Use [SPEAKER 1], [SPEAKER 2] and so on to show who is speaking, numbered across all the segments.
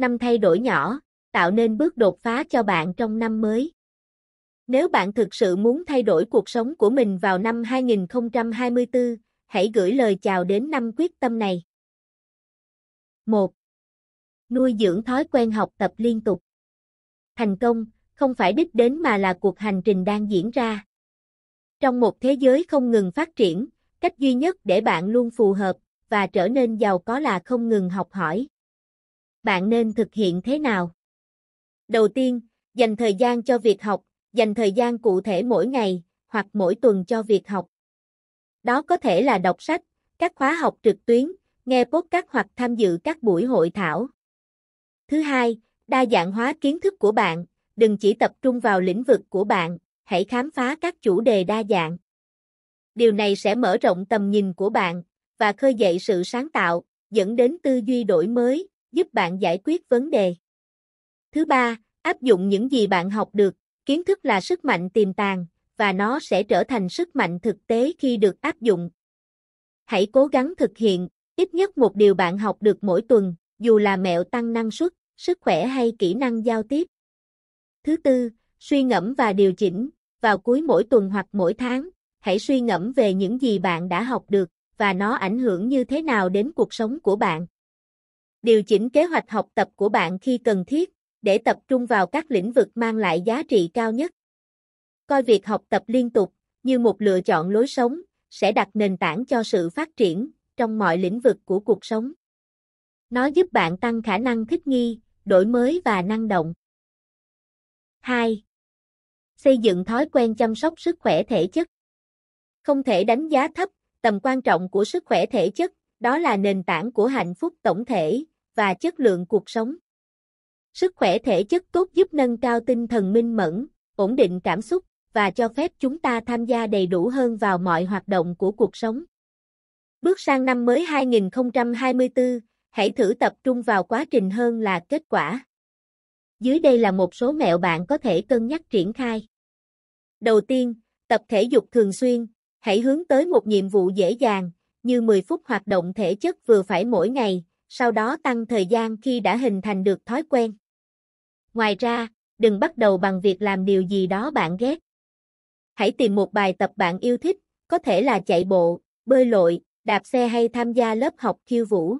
[SPEAKER 1] năm thay đổi nhỏ, tạo nên bước đột phá cho bạn trong năm mới. Nếu bạn thực sự muốn thay đổi cuộc sống của mình vào năm 2024, hãy gửi lời chào đến năm quyết tâm này. 1. Nuôi dưỡng thói quen học tập liên tục. Thành công không phải đích đến mà là cuộc hành trình đang diễn ra. Trong một thế giới không ngừng phát triển, cách duy nhất để bạn luôn phù hợp và trở nên giàu có là không ngừng học hỏi bạn nên thực hiện thế nào? Đầu tiên, dành thời gian cho việc học, dành thời gian cụ thể mỗi ngày hoặc mỗi tuần cho việc học. Đó có thể là đọc sách, các khóa học trực tuyến, nghe podcast hoặc tham dự các buổi hội thảo. Thứ hai, đa dạng hóa kiến thức của bạn, đừng chỉ tập trung vào lĩnh vực của bạn, hãy khám phá các chủ đề đa dạng. Điều này sẽ mở rộng tầm nhìn của bạn và khơi dậy sự sáng tạo, dẫn đến tư duy đổi mới, giúp bạn giải quyết vấn đề. Thứ ba, áp dụng những gì bạn học được, kiến thức là sức mạnh tiềm tàng và nó sẽ trở thành sức mạnh thực tế khi được áp dụng. Hãy cố gắng thực hiện ít nhất một điều bạn học được mỗi tuần, dù là mẹo tăng năng suất, sức khỏe hay kỹ năng giao tiếp. Thứ tư, suy ngẫm và điều chỉnh, vào cuối mỗi tuần hoặc mỗi tháng, hãy suy ngẫm về những gì bạn đã học được và nó ảnh hưởng như thế nào đến cuộc sống của bạn. Điều chỉnh kế hoạch học tập của bạn khi cần thiết, để tập trung vào các lĩnh vực mang lại giá trị cao nhất. Coi việc học tập liên tục như một lựa chọn lối sống, sẽ đặt nền tảng cho sự phát triển trong mọi lĩnh vực của cuộc sống. Nó giúp bạn tăng khả năng thích nghi, đổi mới và năng động. 2. Xây dựng thói quen chăm sóc sức khỏe thể chất. Không thể đánh giá thấp tầm quan trọng của sức khỏe thể chất đó là nền tảng của hạnh phúc tổng thể và chất lượng cuộc sống. Sức khỏe thể chất tốt giúp nâng cao tinh thần minh mẫn, ổn định cảm xúc và cho phép chúng ta tham gia đầy đủ hơn vào mọi hoạt động của cuộc sống. Bước sang năm mới 2024, hãy thử tập trung vào quá trình hơn là kết quả. Dưới đây là một số mẹo bạn có thể cân nhắc triển khai. Đầu tiên, tập thể dục thường xuyên, hãy hướng tới một nhiệm vụ dễ dàng, như 10 phút hoạt động thể chất vừa phải mỗi ngày, sau đó tăng thời gian khi đã hình thành được thói quen. Ngoài ra, đừng bắt đầu bằng việc làm điều gì đó bạn ghét. Hãy tìm một bài tập bạn yêu thích, có thể là chạy bộ, bơi lội, đạp xe hay tham gia lớp học khiêu vũ.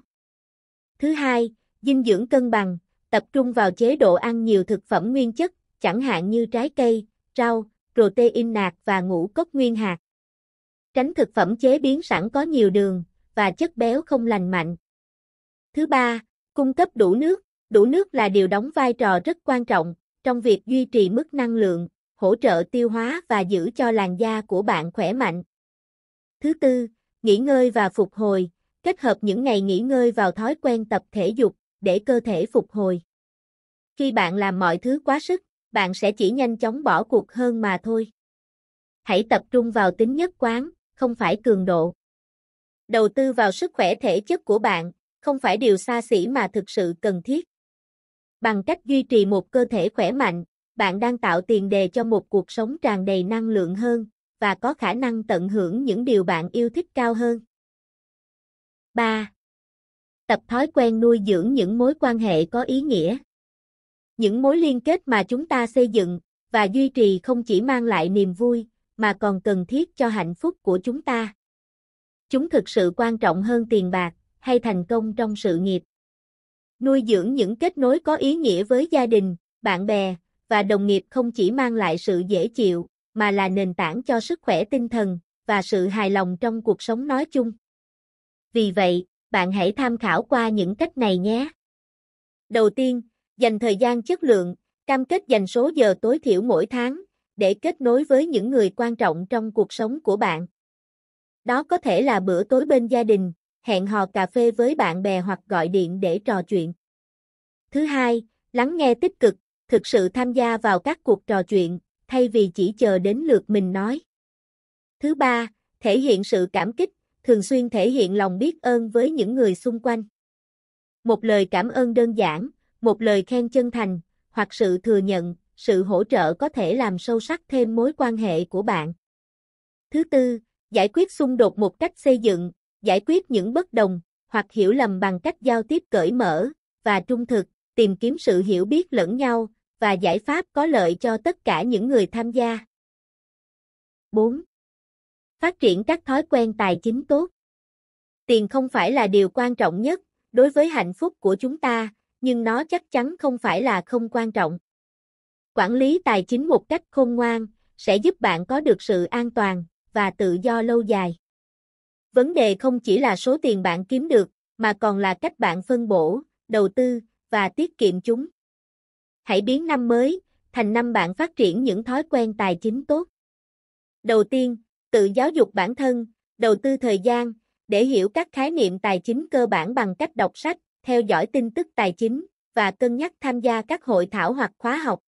[SPEAKER 1] Thứ hai, dinh dưỡng cân bằng, tập trung vào chế độ ăn nhiều thực phẩm nguyên chất, chẳng hạn như trái cây, rau, protein nạc và ngũ cốc nguyên hạt. Tránh thực phẩm chế biến sẵn có nhiều đường và chất béo không lành mạnh. Thứ ba, cung cấp đủ nước. Đủ nước là điều đóng vai trò rất quan trọng trong việc duy trì mức năng lượng, hỗ trợ tiêu hóa và giữ cho làn da của bạn khỏe mạnh. Thứ tư, nghỉ ngơi và phục hồi. Kết hợp những ngày nghỉ ngơi vào thói quen tập thể dục để cơ thể phục hồi. Khi bạn làm mọi thứ quá sức, bạn sẽ chỉ nhanh chóng bỏ cuộc hơn mà thôi. Hãy tập trung vào tính nhất quán, không phải cường độ. Đầu tư vào sức khỏe thể chất của bạn không phải điều xa xỉ mà thực sự cần thiết. Bằng cách duy trì một cơ thể khỏe mạnh, bạn đang tạo tiền đề cho một cuộc sống tràn đầy năng lượng hơn và có khả năng tận hưởng những điều bạn yêu thích cao hơn. 3. Tập thói quen nuôi dưỡng những mối quan hệ có ý nghĩa. Những mối liên kết mà chúng ta xây dựng và duy trì không chỉ mang lại niềm vui mà còn cần thiết cho hạnh phúc của chúng ta. Chúng thực sự quan trọng hơn tiền bạc hay thành công trong sự nghiệp. Nuôi dưỡng những kết nối có ý nghĩa với gia đình, bạn bè và đồng nghiệp không chỉ mang lại sự dễ chịu mà là nền tảng cho sức khỏe tinh thần và sự hài lòng trong cuộc sống nói chung. Vì vậy, bạn hãy tham khảo qua những cách này nhé. Đầu tiên, dành thời gian chất lượng, cam kết dành số giờ tối thiểu mỗi tháng để kết nối với những người quan trọng trong cuộc sống của bạn. Đó có thể là bữa tối bên gia đình, hẹn hò cà phê với bạn bè hoặc gọi điện để trò chuyện. Thứ hai, lắng nghe tích cực, thực sự tham gia vào các cuộc trò chuyện, thay vì chỉ chờ đến lượt mình nói. Thứ ba, thể hiện sự cảm kích, thường xuyên thể hiện lòng biết ơn với những người xung quanh. Một lời cảm ơn đơn giản, một lời khen chân thành, hoặc sự thừa nhận, sự hỗ trợ có thể làm sâu sắc thêm mối quan hệ của bạn. Thứ tư, giải quyết xung đột một cách xây dựng, giải quyết những bất đồng hoặc hiểu lầm bằng cách giao tiếp cởi mở và trung thực, tìm kiếm sự hiểu biết lẫn nhau và giải pháp có lợi cho tất cả những người tham gia. 4. Phát triển các thói quen tài chính tốt. Tiền không phải là điều quan trọng nhất đối với hạnh phúc của chúng ta, nhưng nó chắc chắn không phải là không quan trọng. Quản lý tài chính một cách khôn ngoan sẽ giúp bạn có được sự an toàn và tự do lâu dài. Vấn đề không chỉ là số tiền bạn kiếm được, mà còn là cách bạn phân bổ, đầu tư và tiết kiệm chúng. Hãy biến năm mới thành năm bạn phát triển những thói quen tài chính tốt. Đầu tiên, tự giáo dục bản thân, đầu tư thời gian để hiểu các khái niệm tài chính cơ bản bằng cách đọc sách, theo dõi tin tức tài chính và cân nhắc tham gia các hội thảo hoặc khóa học.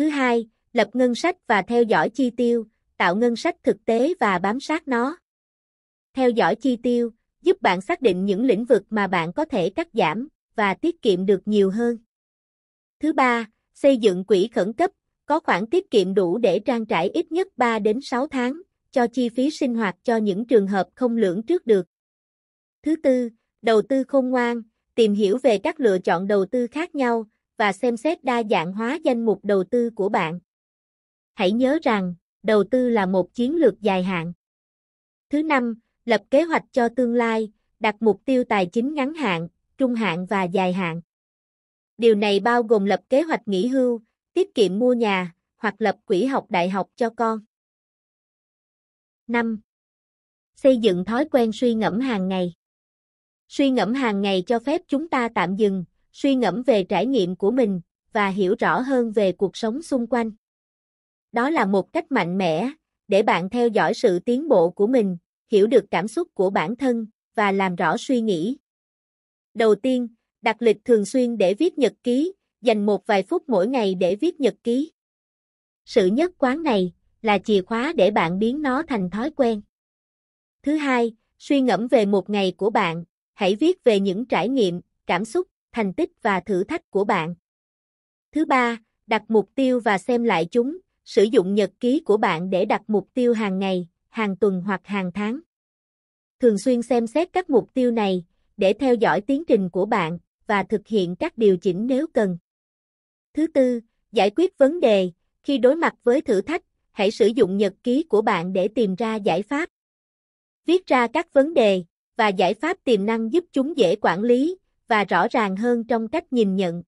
[SPEAKER 1] Thứ hai, lập ngân sách và theo dõi chi tiêu, tạo ngân sách thực tế và bám sát nó. Theo dõi chi tiêu, giúp bạn xác định những lĩnh vực mà bạn có thể cắt giảm và tiết kiệm được nhiều hơn. Thứ ba, xây dựng quỹ khẩn cấp, có khoản tiết kiệm đủ để trang trải ít nhất 3 đến 6 tháng cho chi phí sinh hoạt cho những trường hợp không lưỡng trước được. Thứ tư, đầu tư khôn ngoan, tìm hiểu về các lựa chọn đầu tư khác nhau và xem xét đa dạng hóa danh mục đầu tư của bạn. Hãy nhớ rằng, đầu tư là một chiến lược dài hạn. Thứ năm, lập kế hoạch cho tương lai, đặt mục tiêu tài chính ngắn hạn, trung hạn và dài hạn. Điều này bao gồm lập kế hoạch nghỉ hưu, tiết kiệm mua nhà hoặc lập quỹ học đại học cho con. 5. Xây dựng thói quen suy ngẫm hàng ngày. Suy ngẫm hàng ngày cho phép chúng ta tạm dừng, suy ngẫm về trải nghiệm của mình và hiểu rõ hơn về cuộc sống xung quanh. Đó là một cách mạnh mẽ để bạn theo dõi sự tiến bộ của mình, hiểu được cảm xúc của bản thân và làm rõ suy nghĩ. Đầu tiên, đặt lịch thường xuyên để viết nhật ký, dành một vài phút mỗi ngày để viết nhật ký. Sự nhất quán này là chìa khóa để bạn biến nó thành thói quen. Thứ hai, suy ngẫm về một ngày của bạn, hãy viết về những trải nghiệm, cảm xúc thành tích và thử thách của bạn. Thứ ba, đặt mục tiêu và xem lại chúng, sử dụng nhật ký của bạn để đặt mục tiêu hàng ngày, hàng tuần hoặc hàng tháng. Thường xuyên xem xét các mục tiêu này để theo dõi tiến trình của bạn và thực hiện các điều chỉnh nếu cần. Thứ tư, giải quyết vấn đề, khi đối mặt với thử thách, hãy sử dụng nhật ký của bạn để tìm ra giải pháp. Viết ra các vấn đề và giải pháp tiềm năng giúp chúng dễ quản lý và rõ ràng hơn trong cách nhìn nhận.